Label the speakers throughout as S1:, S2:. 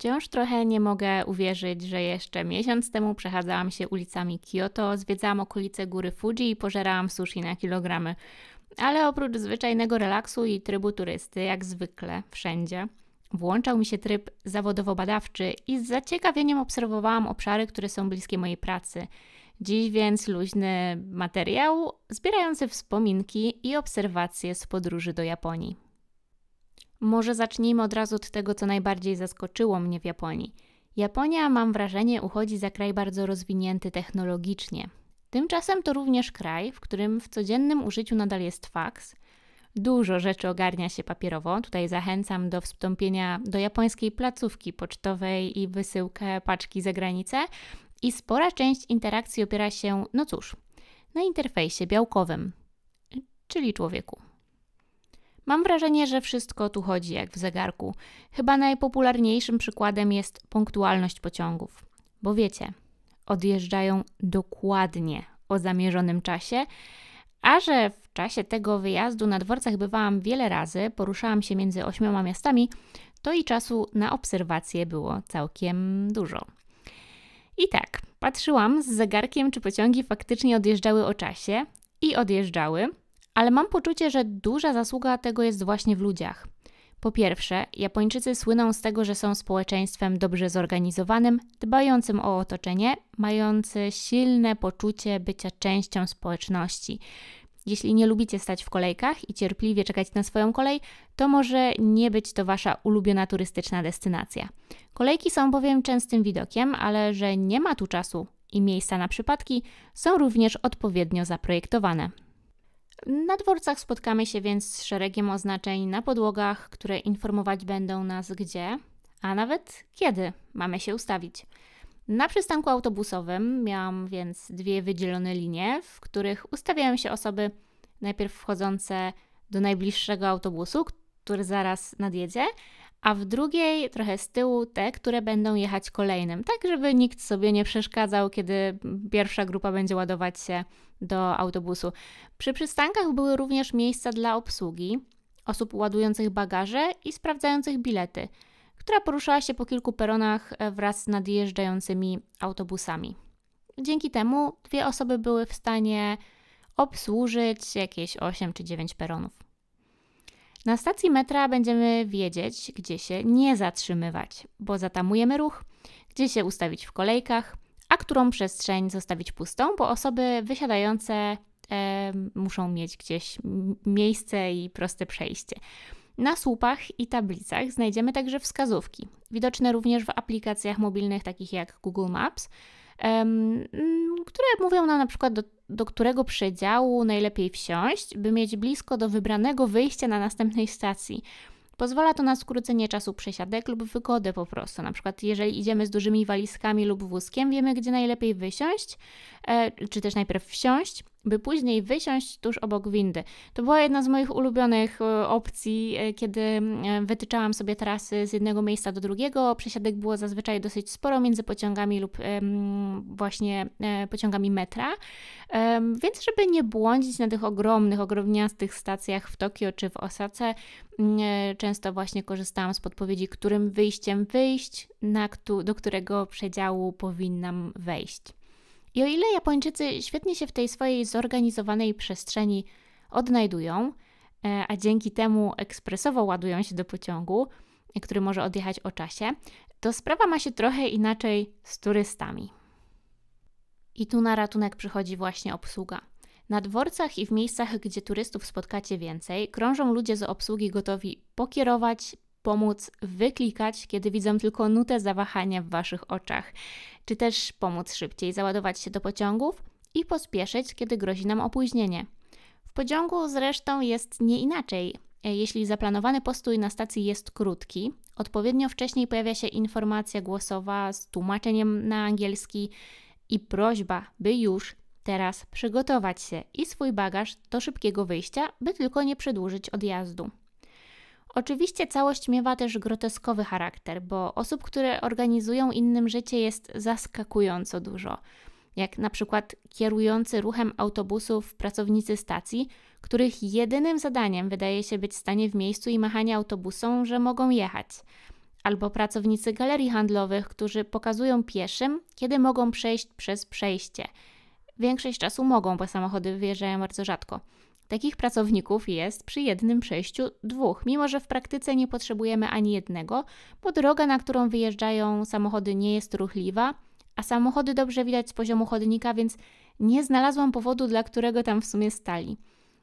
S1: Wciąż trochę nie mogę uwierzyć, że jeszcze miesiąc temu przechadzałam się ulicami Kyoto, zwiedzałam okolice góry Fuji i pożerałam sushi na kilogramy. Ale oprócz zwyczajnego relaksu i trybu turysty, jak zwykle, wszędzie, włączał mi się tryb zawodowo-badawczy i z zaciekawieniem obserwowałam obszary, które są bliskie mojej pracy. Dziś więc luźny materiał zbierający wspominki i obserwacje z podróży do Japonii. Może zacznijmy od razu od tego, co najbardziej zaskoczyło mnie w Japonii. Japonia, mam wrażenie, uchodzi za kraj bardzo rozwinięty technologicznie. Tymczasem to również kraj, w którym w codziennym użyciu nadal jest faks. Dużo rzeczy ogarnia się papierowo. Tutaj zachęcam do wstąpienia do japońskiej placówki pocztowej i wysyłkę paczki za granicę. I spora część interakcji opiera się, no cóż, na interfejsie białkowym, czyli człowieku. Mam wrażenie, że wszystko tu chodzi jak w zegarku. Chyba najpopularniejszym przykładem jest punktualność pociągów. Bo wiecie, odjeżdżają dokładnie o zamierzonym czasie, a że w czasie tego wyjazdu na dworcach bywałam wiele razy, poruszałam się między ośmioma miastami, to i czasu na obserwacje było całkiem dużo. I tak, patrzyłam z zegarkiem, czy pociągi faktycznie odjeżdżały o czasie i odjeżdżały, ale mam poczucie, że duża zasługa tego jest właśnie w ludziach. Po pierwsze, Japończycy słyną z tego, że są społeczeństwem dobrze zorganizowanym, dbającym o otoczenie, mający silne poczucie bycia częścią społeczności. Jeśli nie lubicie stać w kolejkach i cierpliwie czekać na swoją kolej, to może nie być to wasza ulubiona turystyczna destynacja. Kolejki są bowiem częstym widokiem, ale że nie ma tu czasu i miejsca na przypadki, są również odpowiednio zaprojektowane. Na dworcach spotkamy się więc z szeregiem oznaczeń na podłogach, które informować będą nas gdzie, a nawet kiedy mamy się ustawić. Na przystanku autobusowym miałam więc dwie wydzielone linie, w których ustawiają się osoby najpierw wchodzące do najbliższego autobusu, który zaraz nadjedzie, a w drugiej trochę z tyłu te, które będą jechać kolejnym, tak żeby nikt sobie nie przeszkadzał, kiedy pierwsza grupa będzie ładować się do autobusu. Przy przystankach były również miejsca dla obsługi, osób ładujących bagaże i sprawdzających bilety, która poruszała się po kilku peronach wraz z nadjeżdżającymi autobusami. Dzięki temu dwie osoby były w stanie obsłużyć jakieś 8 czy 9 peronów. Na stacji metra będziemy wiedzieć, gdzie się nie zatrzymywać, bo zatamujemy ruch, gdzie się ustawić w kolejkach, a którą przestrzeń zostawić pustą, bo osoby wysiadające muszą mieć gdzieś miejsce i proste przejście. Na słupach i tablicach znajdziemy także wskazówki, widoczne również w aplikacjach mobilnych takich jak Google Maps, które mówią nam na przykład do, do którego przedziału najlepiej wsiąść, by mieć blisko do wybranego wyjścia na następnej stacji. Pozwala to na skrócenie czasu przesiadek lub wygodę po prostu. Na przykład, jeżeli idziemy z dużymi walizkami lub wózkiem, wiemy, gdzie najlepiej wysiąść, e, czy też najpierw wsiąść, by później wysiąść tuż obok windy. To była jedna z moich ulubionych e, opcji, e, kiedy e, wytyczałam sobie trasy z jednego miejsca do drugiego. Przesiadek było zazwyczaj dosyć sporo między pociągami lub właśnie pociągami metra. Więc, żeby nie błądzić na tych ogromnych, ogromniastych stacjach w Tokio czy w Osace, często właśnie korzystałam z podpowiedzi, którym wyjściem wyjść, na, do którego przedziału powinnam wejść. I o ile Japończycy świetnie się w tej swojej zorganizowanej przestrzeni odnajdują, e, a dzięki temu ekspresowo ładują się do pociągu, który może odjechać o czasie, to sprawa ma się trochę inaczej z turystami. I tu na ratunek przychodzi właśnie obsługa. Na dworcach i w miejscach, gdzie turystów spotkacie więcej, krążą ludzie z obsługi gotowi pokierować, pomóc wyklikać, kiedy widzą tylko nutę zawahania w Waszych oczach, czy też pomóc szybciej załadować się do pociągów i pospieszyć, kiedy grozi nam opóźnienie. W pociągu zresztą jest nie inaczej. Jeśli zaplanowany postój na stacji jest krótki, odpowiednio wcześniej pojawia się informacja głosowa z tłumaczeniem na angielski i prośba, by już teraz przygotować się i swój bagaż do szybkiego wyjścia, by tylko nie przedłużyć odjazdu. Oczywiście całość miewa też groteskowy charakter, bo osób, które organizują innym życie jest zaskakująco dużo. Jak na przykład kierujący ruchem autobusów pracownicy stacji, których jedynym zadaniem wydaje się być stanie w miejscu i machanie autobusom, że mogą jechać. Albo pracownicy galerii handlowych, którzy pokazują pieszym, kiedy mogą przejść przez przejście. Większość czasu mogą, bo samochody wyjeżdżają bardzo rzadko Takich pracowników jest przy jednym przejściu dwóch, mimo że w praktyce nie potrzebujemy ani jednego, bo droga, na którą wyjeżdżają samochody, nie jest ruchliwa, a samochody dobrze widać z poziomu chodnika, więc nie znalazłam powodu, dla którego tam w sumie stali.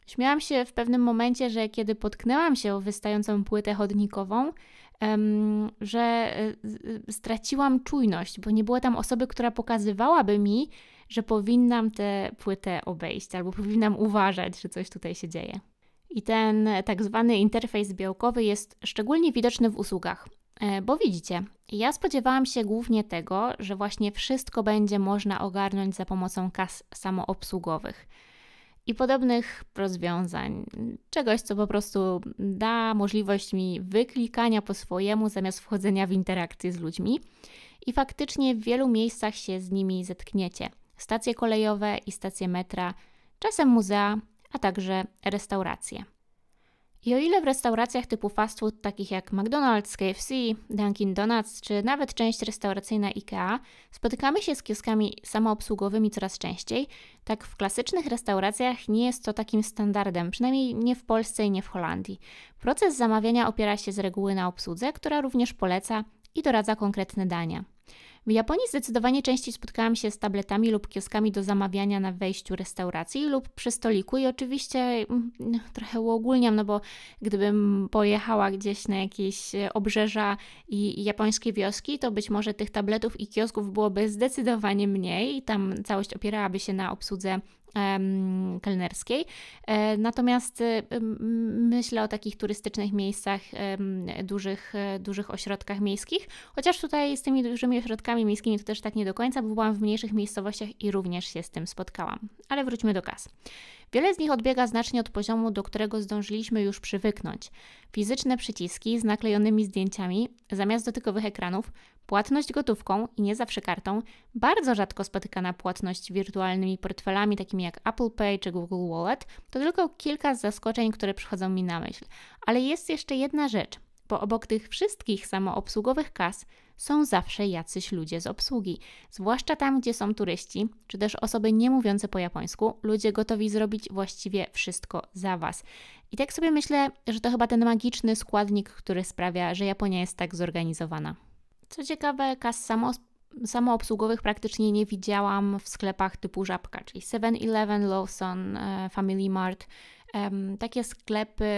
S1: Śmiałam się w pewnym momencie, że kiedy potknęłam się o wystającą płytę chodnikową, że e, e, straciłam czujność, bo nie było tam osoby, która pokazywałaby mi, że powinnam tę płytę obejść albo powinnam uważać, że coś tutaj się dzieje. I ten tak zwany interfejs białkowy jest szczególnie widoczny w usługach. E, bo widzicie, ja spodziewałam się głównie tego, że właśnie wszystko będzie można ogarnąć za pomocą kas samoobsługowych i podobnych rozwiązań. Czegoś, co po prostu da możliwość mi wyklikania po swojemu zamiast wchodzenia w interakcję z ludźmi. I faktycznie w wielu miejscach się z nimi zetkniecie. Stacje kolejowe i stacje metra, czasem muzea, a także restauracje. I o ile w restauracjach typu fast food, takich jak McDonald's, KFC, Dunkin' Donuts czy nawet część restauracyjna IKEA, spotykamy się z kioskami samoobsługowymi coraz częściej, tak w klasycznych restauracjach nie jest to takim standardem, przynajmniej nie w Polsce i nie w Holandii. Proces zamawiania opiera się z reguły na obsłudze, która również poleca i doradza konkretne dania. W Japonii zdecydowanie częściej spotkałam się z tabletami lub kioskami do zamawiania na wejściu restauracji lub przy stoliku i oczywiście mm, no, trochę uogólniam, no bo gdybym pojechała gdzieś na jakieś e, obrzeża i, i japońskie wioski, to być może tych tabletów i kiosków byłoby zdecydowanie mniej i tam całość opierałaby się na obsłudze kelnerskiej. E, natomiast y, myślę o takich turystycznych miejscach, dużych, e, dużych ośrodkach miejskich, chociaż tutaj z tymi dużymi ośrodkami miejskimi to też tak nie do końca, bo byłam w mniejszych miejscowościach i również się z tym spotkałam. Ale wróćmy do kas. Wiele z nich odbiega znacznie od poziomu, do którego zdążyliśmy już przywyknąć. Fizyczne przyciski z naklejonymi zdjęciami zamiast dotykowych ekranów, płatność gotówką i nie zawsze kartą, bardzo rzadko spotykana płatność wirtualnymi portfelami takimi jak Apple Pay czy Google Wallet, to tylko kilka z zaskoczeń, które przychodzą mi na myśl. Ale jest jeszcze jedna rzecz, bo obok tych wszystkich samoobsługowych kas są zawsze jacyś ludzie z obsługi. Zwłaszcza tam, gdzie są turyści, czy też osoby nie mówiące po japońsku, ludzie gotowi zrobić właściwie wszystko za Was. I tak sobie myślę, że to chyba ten magiczny składnik, który sprawia, że Japonia jest tak zorganizowana. Co ciekawe, kas samo samoobsługowych praktycznie nie widziałam w sklepach typu żabka, czyli 7-Eleven, Lawson, e, Family Mart. Um, takie sklepy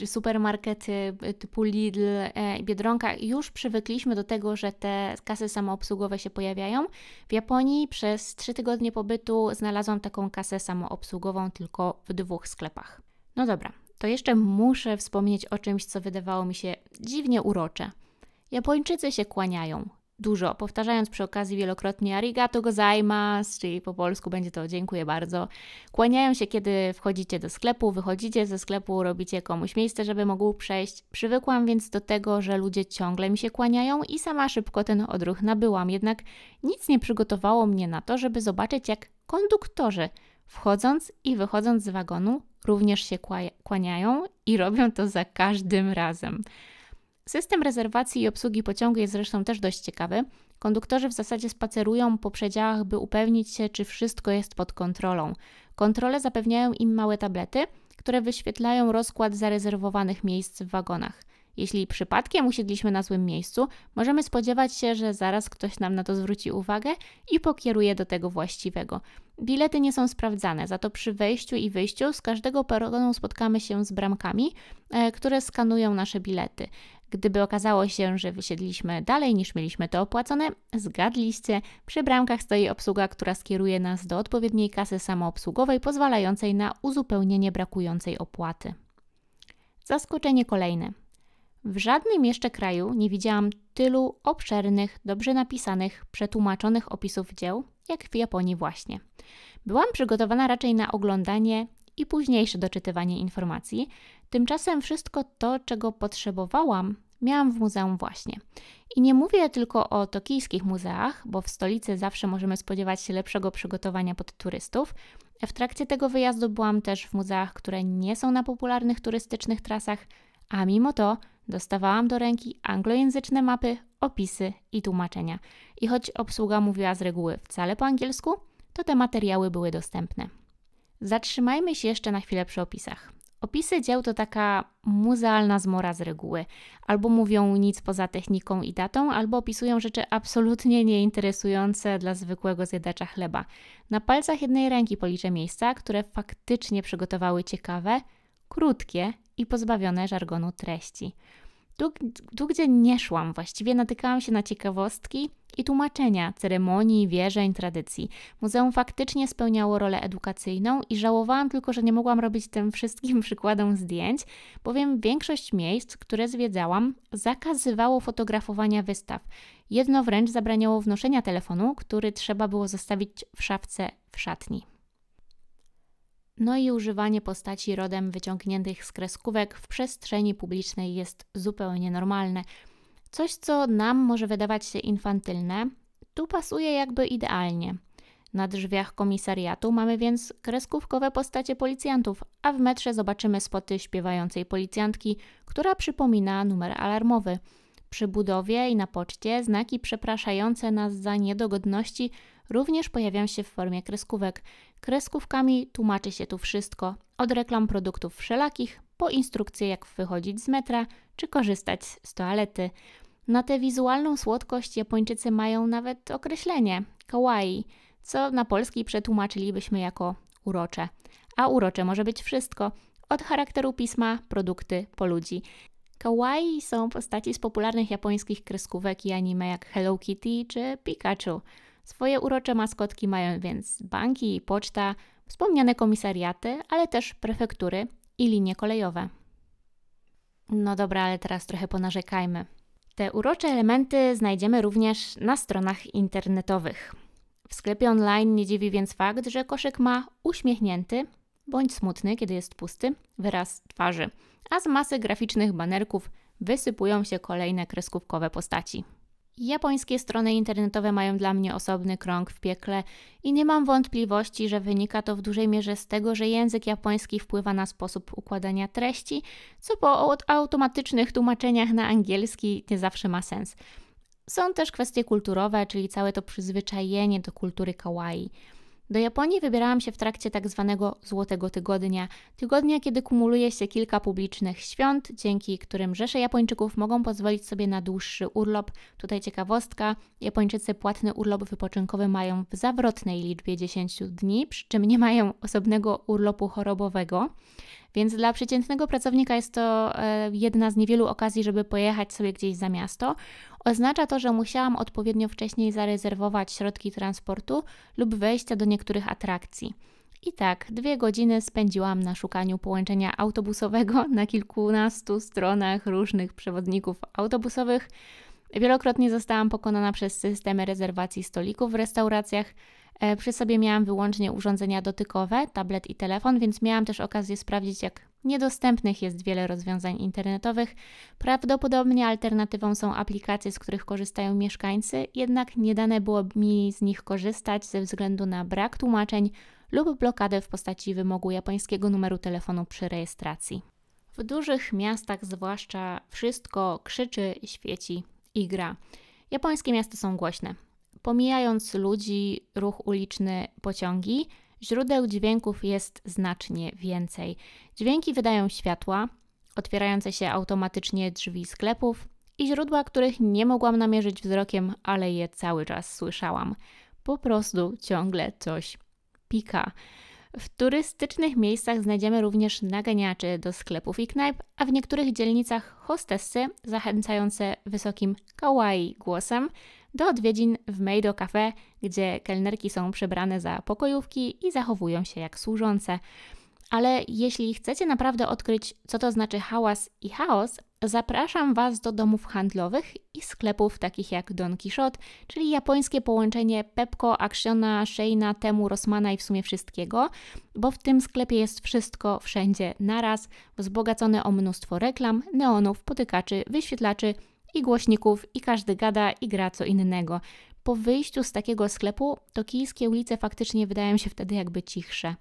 S1: E, supermarkety typu Lidl e, Biedronka, już przywykliśmy do tego, że te kasy samoobsługowe się pojawiają. W Japonii przez trzy tygodnie pobytu znalazłam taką kasę samoobsługową tylko w dwóch sklepach. No dobra, to jeszcze muszę wspomnieć o czymś, co wydawało mi się dziwnie urocze. Japończycy się kłaniają, dużo, powtarzając przy okazji wielokrotnie arigato gozaimasu, czyli po polsku będzie to dziękuję bardzo. Kłaniają się, kiedy wchodzicie do sklepu, wychodzicie ze sklepu, robicie komuś miejsce, żeby mógł przejść. Przywykłam więc do tego, że ludzie ciągle mi się kłaniają i sama szybko ten odruch nabyłam, jednak nic nie przygotowało mnie na to, żeby zobaczyć, jak konduktorzy wchodząc i wychodząc z wagonu również się kłaniają i robią to za każdym razem. System rezerwacji i obsługi pociągu jest zresztą też dość ciekawy. Konduktorzy w zasadzie spacerują po przedziałach, by upewnić się, czy wszystko jest pod kontrolą. Kontrole zapewniają im małe tablety, które wyświetlają rozkład zarezerwowanych miejsc w wagonach. Jeśli przypadkiem usiedliśmy na złym miejscu, możemy spodziewać się, że zaraz ktoś nam na to zwróci uwagę i pokieruje do tego właściwego. Bilety nie są sprawdzane, za to przy wejściu i wyjściu z każdego peronu spotkamy się z bramkami, e, które skanują nasze bilety. Gdyby okazało się, że wysiedliśmy dalej niż mieliśmy to opłacone, zgadliście, przy bramkach stoi obsługa, która skieruje nas do odpowiedniej kasy samoobsługowej, pozwalającej na uzupełnienie brakującej opłaty. Zaskoczenie kolejne. W żadnym jeszcze kraju nie widziałam tylu obszernych, dobrze napisanych, przetłumaczonych opisów dzieł, jak w Japonii właśnie. Byłam przygotowana raczej na oglądanie i późniejsze doczytywanie informacji. Tymczasem wszystko to, czego potrzebowałam, miałam w muzeum właśnie. I nie mówię tylko o tokijskich muzeach, bo w stolicy zawsze możemy spodziewać się lepszego przygotowania pod turystów. W trakcie tego wyjazdu byłam też w muzeach, które nie są na popularnych turystycznych trasach, a mimo to Dostawałam do ręki anglojęzyczne mapy, opisy i tłumaczenia. I choć obsługa mówiła z reguły wcale po angielsku, to te materiały były dostępne. Zatrzymajmy się jeszcze na chwilę przy opisach. Opisy dzieł to taka muzealna zmora z reguły. Albo mówią nic poza techniką i datą, albo opisują rzeczy absolutnie nieinteresujące dla zwykłego zjadacza chleba. Na palcach jednej ręki policzę miejsca, które faktycznie przygotowały ciekawe, krótkie i pozbawione żargonu treści. Tu, tu, gdzie nie szłam, właściwie natykałam się na ciekawostki i tłumaczenia ceremonii, wierzeń, tradycji. Muzeum faktycznie spełniało rolę edukacyjną i żałowałam tylko, że nie mogłam robić tym wszystkim przykładom zdjęć, bowiem większość miejsc, które zwiedzałam, zakazywało fotografowania wystaw. Jedno wręcz zabraniało wnoszenia telefonu, który trzeba było zostawić w szafce w szatni no i używanie postaci rodem wyciągniętych z kreskówek w przestrzeni publicznej jest zupełnie normalne. Coś, co nam może wydawać się infantylne, tu pasuje jakby idealnie. Na drzwiach komisariatu mamy więc kreskówkowe postacie policjantów, a w metrze zobaczymy spoty śpiewającej policjantki, która przypomina numer alarmowy. Przy budowie i na poczcie znaki przepraszające nas za niedogodności również pojawiają się w formie kreskówek. Kreskówkami tłumaczy się tu wszystko, od reklam produktów wszelakich, po instrukcje jak wychodzić z metra, czy korzystać z toalety. Na tę wizualną słodkość Japończycy mają nawet określenie kawaii, co na polski przetłumaczylibyśmy jako urocze. A urocze może być wszystko, od charakteru pisma, produkty, po ludzi. Kawaii są postaci z popularnych japońskich kreskówek i anime jak Hello Kitty czy Pikachu. Swoje urocze maskotki mają więc banki i poczta, wspomniane komisariaty, ale też prefektury i linie kolejowe. No dobra, ale teraz trochę ponarzekajmy. Te urocze elementy znajdziemy również na stronach internetowych. W sklepie online nie dziwi więc fakt, że koszyk ma uśmiechnięty bądź smutny, kiedy jest pusty, wyraz twarzy, a z masy graficznych banerków wysypują się kolejne kreskówkowe postaci. Japońskie strony internetowe mają dla mnie osobny krąg w piekle i nie mam wątpliwości, że wynika to w dużej mierze z tego, że język japoński wpływa na sposób układania treści, co po automatycznych tłumaczeniach na angielski nie zawsze ma sens. Są też kwestie kulturowe, czyli całe to przyzwyczajenie do kultury kawaii. Do Japonii wybierałam się w trakcie tak zwanego Złotego Tygodnia, tygodnia, kiedy kumuluje się kilka publicznych świąt, dzięki którym rzesze Japończyków mogą pozwolić sobie na dłuższy urlop. Tutaj ciekawostka, Japończycy płatny urlop wypoczynkowy mają w zawrotnej liczbie 10 dni, przy czym nie mają osobnego urlopu chorobowego. Więc dla przeciętnego pracownika jest to e, jedna z niewielu okazji, żeby pojechać sobie gdzieś za miasto. Oznacza to, że musiałam odpowiednio wcześniej zarezerwować środki transportu lub wejścia do niektórych atrakcji. I tak, dwie godziny spędziłam na szukaniu połączenia autobusowego na kilkunastu stronach różnych przewodników autobusowych. Wielokrotnie zostałam pokonana przez systemy rezerwacji stolików w restauracjach, E, przy sobie miałam wyłącznie urządzenia dotykowe, tablet i telefon, więc miałam też okazję sprawdzić, jak niedostępnych jest wiele rozwiązań internetowych. Prawdopodobnie alternatywą są aplikacje, z których korzystają mieszkańcy, jednak nie dane było mi z nich korzystać ze względu na brak tłumaczeń lub blokadę w postaci wymogu japońskiego numeru telefonu przy rejestracji. W dużych miastach zwłaszcza wszystko krzyczy, świeci i gra. Japońskie miasta są głośne. Pomijając ludzi, ruch uliczny, pociągi, źródeł dźwięków jest znacznie więcej. Dźwięki wydają światła, otwierające się automatycznie drzwi sklepów i źródła, których nie mogłam namierzyć wzrokiem, ale je cały czas słyszałam. Po prostu ciągle coś pika. W turystycznych miejscach znajdziemy również naganiaczy do sklepów i knajp, a w niektórych dzielnicach hostessy zachęcające wysokim kawaii głosem do odwiedzin w Meido Cafe, gdzie kelnerki są przebrane za pokojówki i zachowują się jak służące. Ale jeśli chcecie naprawdę odkryć, co to znaczy hałas i chaos, zapraszam Was do domów handlowych i sklepów takich jak Don Quixote, czyli japońskie połączenie Pepko, Actiona, Sheina, Temu, Rossmana i w sumie wszystkiego, bo w tym sklepie jest wszystko wszędzie naraz, wzbogacone o mnóstwo reklam, neonów, potykaczy, wyświetlaczy, i głośników, i każdy gada i gra co innego. Po wyjściu z takiego sklepu, to kijskie ulice faktycznie wydają się wtedy jakby cichsze.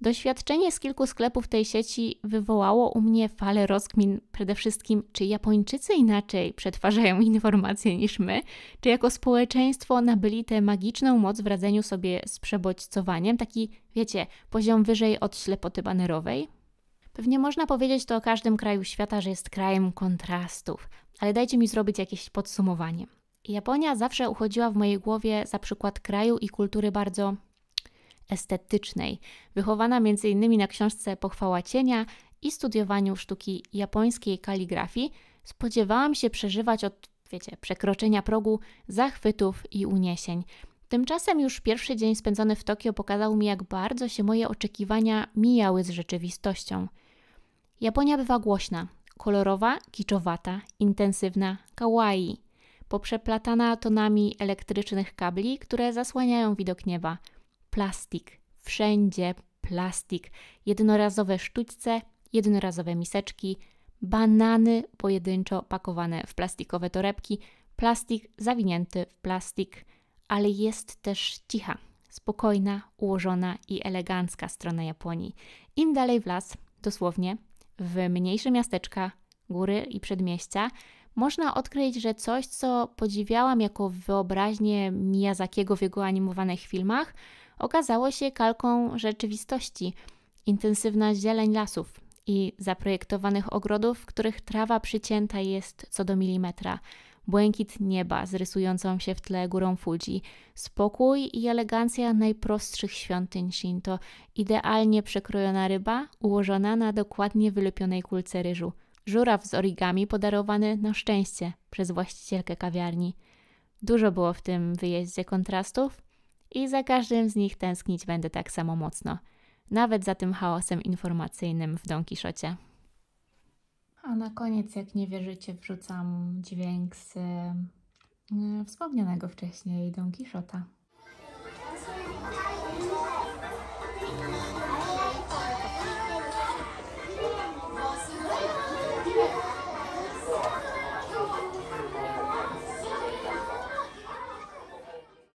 S1: Doświadczenie z kilku sklepów tej sieci wywołało u mnie falę rozkmin przede wszystkim, czy Japończycy inaczej przetwarzają informacje niż my, czy jako społeczeństwo nabyli tę magiczną moc w radzeniu sobie z przebodźcowaniem, taki, wiecie, poziom wyżej od ślepoty banerowej, Pewnie można powiedzieć to o każdym kraju świata, że jest krajem kontrastów, ale dajcie mi zrobić jakieś podsumowanie. Japonia zawsze uchodziła w mojej głowie za przykład kraju i kultury bardzo estetycznej, wychowana m.in. na książce Pochwała cienia i studiowaniu sztuki japońskiej kaligrafii, spodziewałam się przeżywać od, wiecie, przekroczenia progu zachwytów i uniesień. Tymczasem już pierwszy dzień spędzony w Tokio pokazał mi, jak bardzo się moje oczekiwania mijały z rzeczywistością. Japonia bywa głośna, kolorowa, kiczowata, intensywna, kawaii, poprzeplatana tonami elektrycznych kabli, które zasłaniają widok nieba. Plastik, wszędzie plastik, jednorazowe sztućce, jednorazowe miseczki, banany pojedynczo pakowane w plastikowe torebki, plastik zawinięty w plastik, ale jest też cicha, spokojna, ułożona i elegancka strona Japonii. Im dalej w las, dosłownie, w mniejsze miasteczka, góry i przedmieścia, można odkryć, że coś, co podziwiałam jako wyobraźnię Miyazakiego w jego animowanych filmach, okazało się kalką rzeczywistości. Intensywna zieleń lasów i zaprojektowanych ogrodów, w których trawa przycięta jest co do milimetra, błękit nieba z rysującą się w tle górą Fuji, spokój i elegancja najprostszych świątyń Shinto, idealnie przekrojona ryba ułożona na dokładnie wylepionej kulce ryżu, żuraw z origami podarowany na szczęście przez właścicielkę kawiarni. Dużo było w tym wyjeździe kontrastów i za każdym z nich tęsknić będę tak samo mocno, nawet za tym chaosem informacyjnym w Don Quixote. A na koniec, jak nie wierzycie, wrzucam dźwięk z y, wspomnianego wcześniej Don Quixota.